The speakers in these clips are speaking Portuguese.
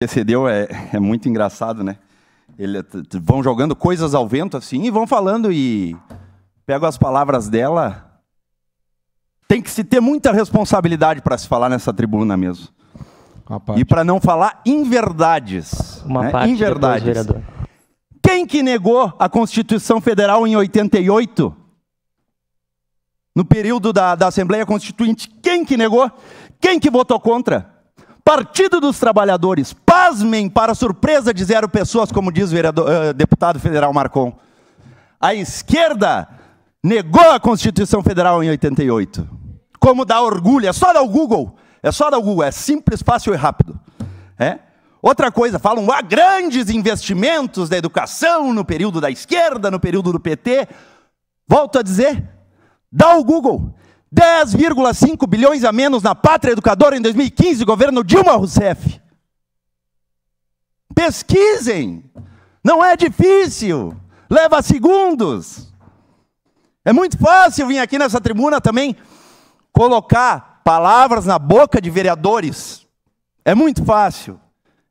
antecedeu é, é muito engraçado, né? Ele, vão jogando coisas ao vento assim e vão falando e pego as palavras dela. Tem que se ter muita responsabilidade para se falar nessa tribuna mesmo. E para não falar inverdades. Uma né? parte inverdades. Depois, vereador. Quem que negou a Constituição Federal em 88? No período da, da Assembleia Constituinte, quem que negou? Quem que votou contra? Partido dos Trabalhadores, pasmem para surpresa de zero pessoas, como diz o vereador, eh, deputado federal Marcon. A esquerda negou a Constituição Federal em 88. Como dá orgulho, é só dar o Google, é só dar o Google, é simples, fácil e rápido. É? Outra coisa, falam, há grandes investimentos da educação no período da esquerda, no período do PT. Volto a dizer, dá o Google, 10,5 bilhões a menos na pátria educadora em 2015, governo Dilma Rousseff. Pesquisem, não é difícil, leva segundos. É muito fácil vir aqui nessa tribuna também colocar palavras na boca de vereadores. É muito fácil.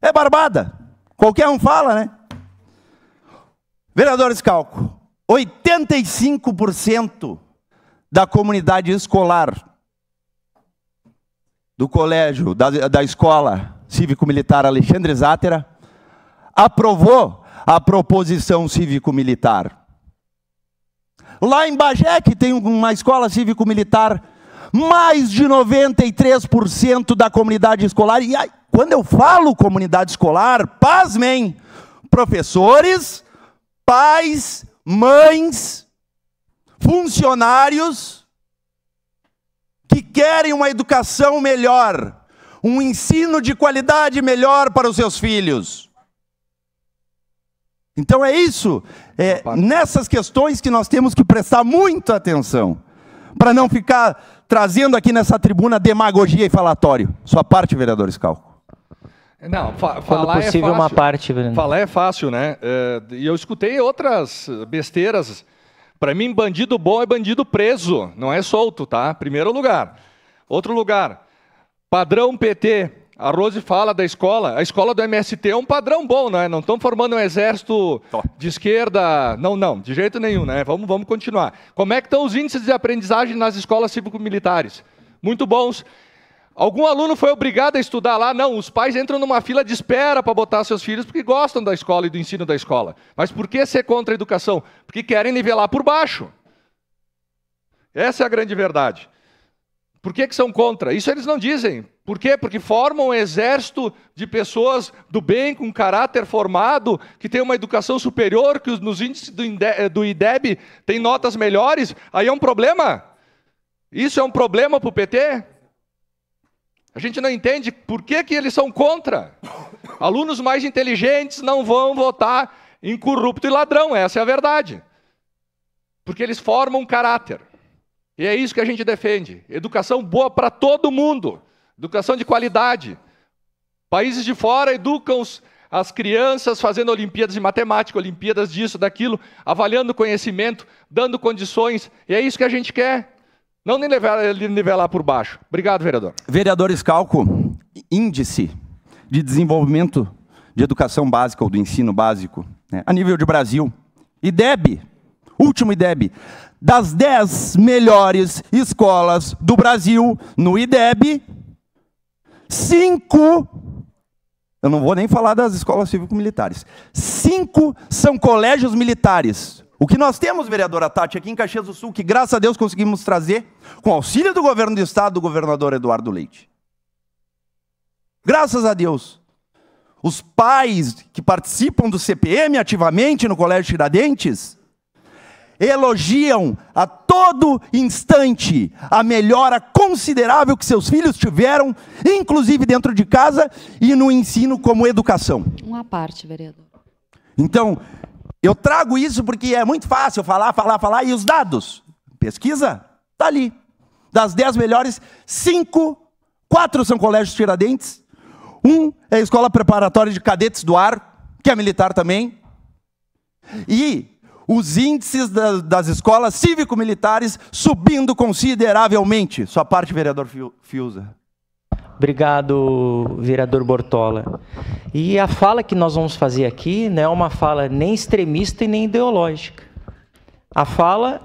É barbada. Qualquer um fala, né? Vereadores Calco, 85% da comunidade escolar, do colégio, da, da escola cívico-militar Alexandre Zátera, aprovou a proposição cívico-militar. Lá em Bagé, que tem uma escola cívico-militar, mais de 93% da comunidade escolar, e aí, quando eu falo comunidade escolar, pasmem, professores, pais, mães, funcionários que querem uma educação melhor, um ensino de qualidade melhor para os seus filhos. Então é isso, é nessas questões que nós temos que prestar muita atenção, para não ficar trazendo aqui nessa tribuna demagogia e falatório. Sua parte, vereador Scalco. Não, fa Quando falar é possível, é fácil. uma parte, Falar é fácil, né? É, e eu escutei outras besteiras para mim, bandido bom é bandido preso, não é solto, tá? Primeiro lugar. Outro lugar, padrão PT. A Rose fala da escola. A escola do MST é um padrão bom, é? Não estão formando um exército de esquerda. Não, não, de jeito nenhum, né? Vamos, vamos continuar. Como é que estão os índices de aprendizagem nas escolas cívico-militares? Muito bons. Algum aluno foi obrigado a estudar lá? Não, os pais entram numa fila de espera para botar seus filhos porque gostam da escola e do ensino da escola. Mas por que ser contra a educação? Porque querem nivelar por baixo. Essa é a grande verdade. Por que, que são contra? Isso eles não dizem. Por quê? Porque formam um exército de pessoas do bem, com caráter formado, que tem uma educação superior, que nos índices do, eh, do IDEB tem notas melhores. Aí é um problema. Isso é um problema para o PT? A gente não entende por que, que eles são contra. Alunos mais inteligentes não vão votar em corrupto e ladrão, essa é a verdade. Porque eles formam um caráter. E é isso que a gente defende. Educação boa para todo mundo. Educação de qualidade. Países de fora educam as crianças fazendo Olimpíadas de matemática, Olimpíadas disso, daquilo, avaliando conhecimento, dando condições. E é isso que a gente quer. Não nem nivelar, nivelar por baixo. Obrigado, vereador. Vereador Escalco, índice de desenvolvimento de educação básica ou do ensino básico né, a nível de Brasil. IDEB, último IDEB, das 10 melhores escolas do Brasil no IDEB, cinco, eu não vou nem falar das escolas cívico-militares, cinco são colégios militares. O que nós temos, vereadora Tati, aqui em Caxias do Sul, que graças a Deus conseguimos trazer, com auxílio do governo do estado, do governador Eduardo Leite. Graças a Deus. Os pais que participam do CPM ativamente no Colégio Tiradentes elogiam a todo instante a melhora considerável que seus filhos tiveram, inclusive dentro de casa e no ensino como educação. Uma parte, vereador. Então, eu trago isso porque é muito fácil falar, falar, falar, e os dados? Pesquisa, está ali. Das dez melhores, cinco, quatro são colégios Tiradentes, um é a Escola Preparatória de Cadetes do Ar, que é militar também, e os índices das escolas cívico-militares subindo consideravelmente. Sua parte, vereador Fiuza. Obrigado, vereador Bortola. E a fala que nós vamos fazer aqui não é uma fala nem extremista e nem ideológica. A fala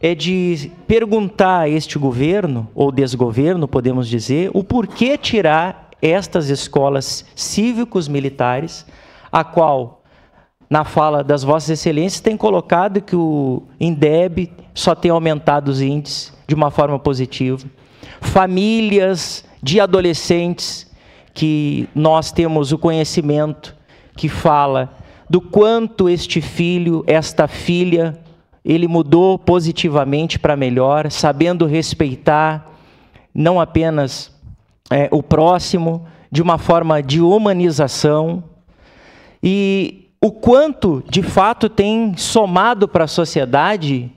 é de perguntar a este governo, ou desgoverno, podemos dizer, o porquê tirar estas escolas cívicos militares, a qual, na fala das Vossas Excelências, tem colocado que o INDEB só tem aumentado os índices de uma forma positiva. Famílias de adolescentes que nós temos o conhecimento que fala do quanto este filho, esta filha, ele mudou positivamente para melhor, sabendo respeitar não apenas é, o próximo, de uma forma de humanização, e o quanto de fato tem somado para a sociedade,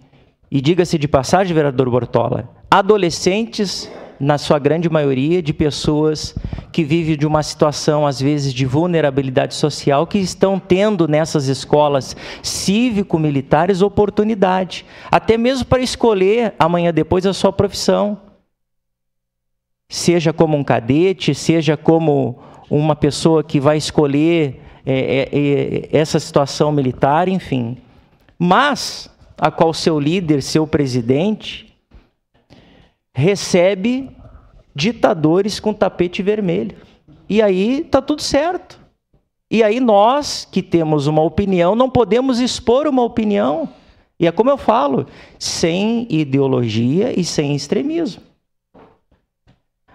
e diga-se de passagem, vereador Bortola, adolescentes na sua grande maioria, de pessoas que vivem de uma situação, às vezes, de vulnerabilidade social, que estão tendo nessas escolas cívico-militares oportunidade, até mesmo para escolher amanhã depois a sua profissão. Seja como um cadete, seja como uma pessoa que vai escolher é, é, é, essa situação militar, enfim. Mas, a qual seu líder, seu presidente, recebe ditadores com tapete vermelho. E aí tá tudo certo. E aí nós que temos uma opinião não podemos expor uma opinião. E é como eu falo, sem ideologia e sem extremismo.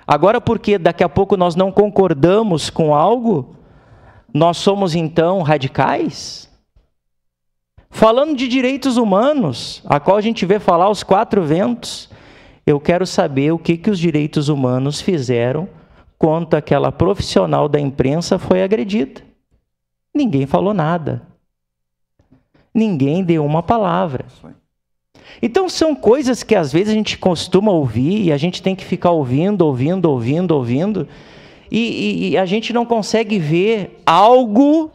Agora, porque daqui a pouco nós não concordamos com algo, nós somos então radicais? Falando de direitos humanos, a qual a gente vê falar os quatro ventos, eu quero saber o que, que os direitos humanos fizeram quanto aquela profissional da imprensa foi agredida. Ninguém falou nada. Ninguém deu uma palavra. Então são coisas que às vezes a gente costuma ouvir e a gente tem que ficar ouvindo, ouvindo, ouvindo, ouvindo, e, e, e a gente não consegue ver algo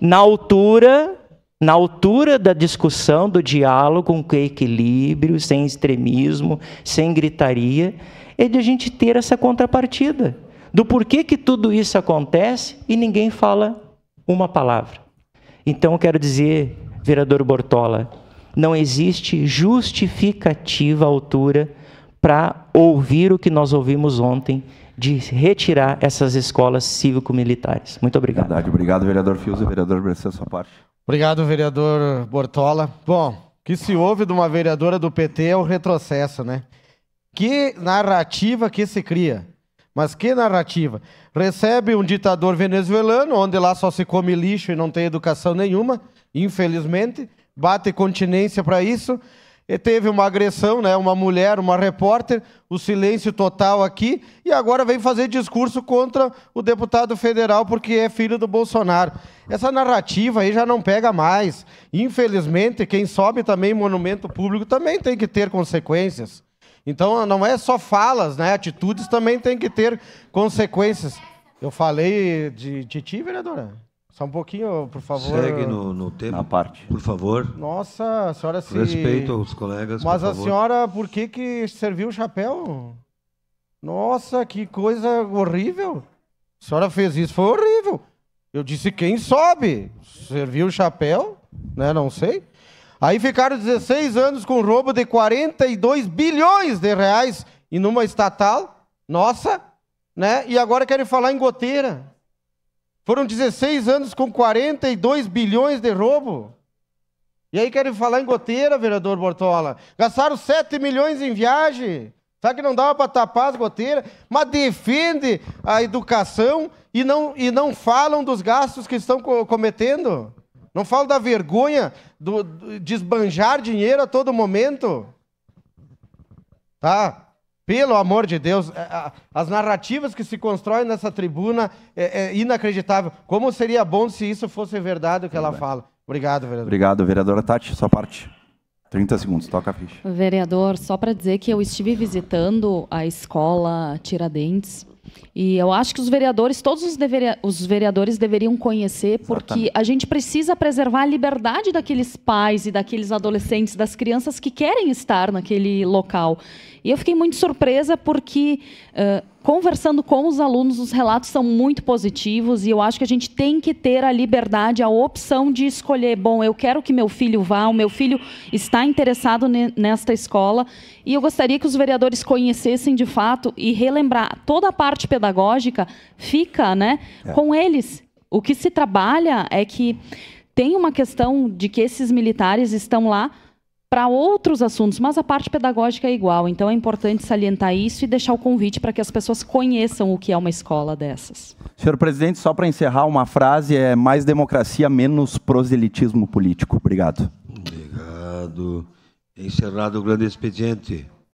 na altura na altura da discussão, do diálogo, com equilíbrio, sem extremismo, sem gritaria, é de a gente ter essa contrapartida do porquê que tudo isso acontece e ninguém fala uma palavra. Então, eu quero dizer, vereador Bortola, não existe justificativa altura para ouvir o que nós ouvimos ontem de retirar essas escolas cívico-militares. Muito obrigado. Verdade. Obrigado, vereador Fius e vereador Bressan, sua parte. Obrigado, vereador Bortola. Bom, o que se ouve de uma vereadora do PT é o retrocesso, né? Que narrativa que se cria. Mas que narrativa. Recebe um ditador venezuelano, onde lá só se come lixo e não tem educação nenhuma, infelizmente, bate continência para isso. E teve uma agressão, né? uma mulher, uma repórter, o silêncio total aqui, e agora vem fazer discurso contra o deputado federal porque é filho do Bolsonaro. Essa narrativa aí já não pega mais. Infelizmente, quem sobe também monumento público também tem que ter consequências. Então não é só falas, né? Atitudes também tem que ter consequências. Eu falei de Titi, vereadora? Só um pouquinho, por favor. Segue no, no tempo. Na parte. Por favor. Nossa, a senhora se. Respeito aos colegas. Mas a favor. senhora, por que, que serviu o chapéu? Nossa, que coisa horrível. A senhora fez isso, foi horrível. Eu disse quem sobe. Serviu o chapéu, né? Não sei. Aí ficaram 16 anos com roubo de 42 bilhões de reais e numa estatal. Nossa, né? E agora querem falar em goteira. Foram 16 anos com 42 bilhões de roubo. E aí querem falar em goteira, vereador Bortola. Gastaram 7 milhões em viagem. Sabe que não dava para tapar as goteiras, mas defende a educação e não, e não falam dos gastos que estão co cometendo. Não falam da vergonha do, do, de esbanjar dinheiro a todo momento. Tá? Pelo amor de Deus, é, as narrativas que se constroem nessa tribuna é, é inacreditável. Como seria bom se isso fosse verdade o que ela fala. Obrigado, vereador. Obrigado, vereadora Tati, sua parte. 30 segundos, toca a ficha. Vereador, só para dizer que eu estive visitando a escola Tiradentes e eu acho que os vereadores, todos os, deveria, os vereadores deveriam conhecer, porque Exatamente. a gente precisa preservar a liberdade daqueles pais e daqueles adolescentes, das crianças que querem estar naquele local. E eu fiquei muito surpresa porque, uh, conversando com os alunos, os relatos são muito positivos e eu acho que a gente tem que ter a liberdade, a opção de escolher. Bom, eu quero que meu filho vá, o meu filho está interessado nesta escola e eu gostaria que os vereadores conhecessem de fato e relembrar toda a parte pedagógica fica, né, é. com eles. O que se trabalha é que tem uma questão de que esses militares estão lá para outros assuntos, mas a parte pedagógica é igual. Então é importante salientar isso e deixar o convite para que as pessoas conheçam o que é uma escola dessas. Senhor presidente, só para encerrar uma frase é mais democracia, menos proselitismo político. Obrigado. Obrigado. Encerrado o grande expediente.